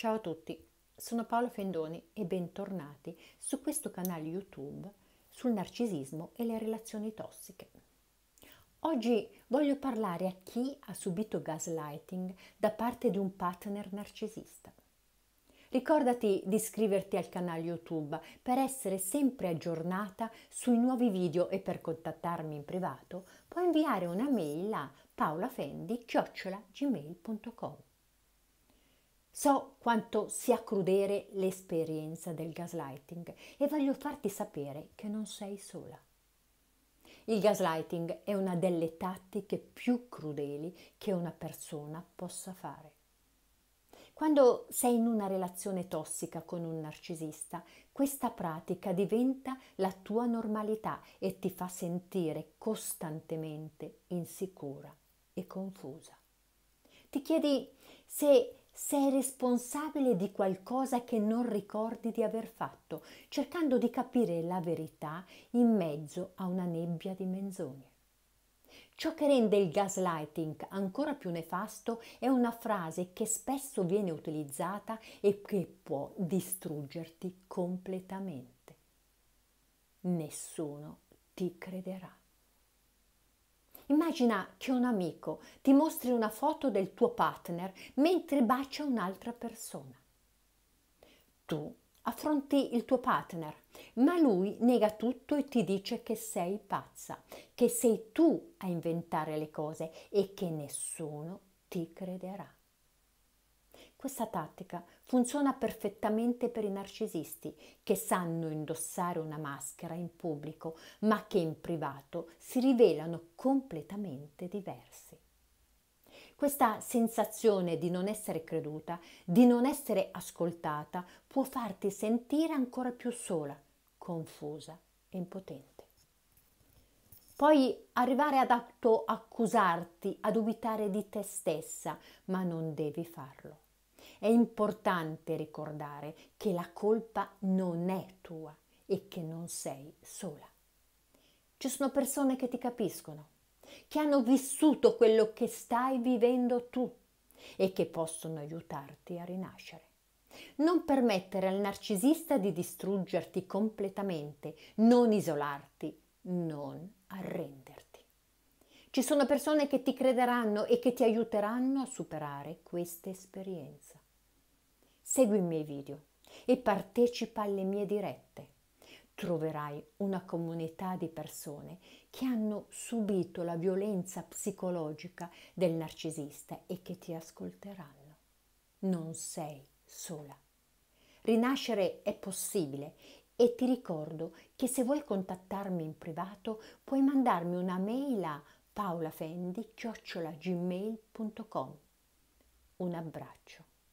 Ciao a tutti, sono Paolo Fendoni e bentornati su questo canale YouTube sul narcisismo e le relazioni tossiche. Oggi voglio parlare a chi ha subito gaslighting da parte di un partner narcisista. Ricordati di iscriverti al canale YouTube per essere sempre aggiornata sui nuovi video e per contattarmi in privato puoi inviare una mail a paolafendi.gmail.com So quanto sia crudele l'esperienza del gaslighting e voglio farti sapere che non sei sola. Il gaslighting è una delle tattiche più crudeli che una persona possa fare. Quando sei in una relazione tossica con un narcisista, questa pratica diventa la tua normalità e ti fa sentire costantemente insicura e confusa. Ti chiedi se sei responsabile di qualcosa che non ricordi di aver fatto, cercando di capire la verità in mezzo a una nebbia di menzogne. Ciò che rende il gaslighting ancora più nefasto è una frase che spesso viene utilizzata e che può distruggerti completamente. Nessuno ti crederà. Immagina che un amico ti mostri una foto del tuo partner mentre bacia un'altra persona. Tu affronti il tuo partner, ma lui nega tutto e ti dice che sei pazza, che sei tu a inventare le cose e che nessuno ti crederà. Questa tattica funziona perfettamente per i narcisisti che sanno indossare una maschera in pubblico ma che in privato si rivelano completamente diversi. Questa sensazione di non essere creduta, di non essere ascoltata, può farti sentire ancora più sola, confusa e impotente. Puoi arrivare ad autoaccusarti, a dubitare di te stessa, ma non devi farlo è importante ricordare che la colpa non è tua e che non sei sola. Ci sono persone che ti capiscono, che hanno vissuto quello che stai vivendo tu e che possono aiutarti a rinascere. Non permettere al narcisista di distruggerti completamente, non isolarti, non arrenderti. Ci sono persone che ti crederanno e che ti aiuteranno a superare questa esperienza segui i miei video e partecipa alle mie dirette. Troverai una comunità di persone che hanno subito la violenza psicologica del narcisista e che ti ascolteranno. Non sei sola. Rinascere è possibile e ti ricordo che se vuoi contattarmi in privato puoi mandarmi una mail a paolafendi.gmail.com. Un abbraccio.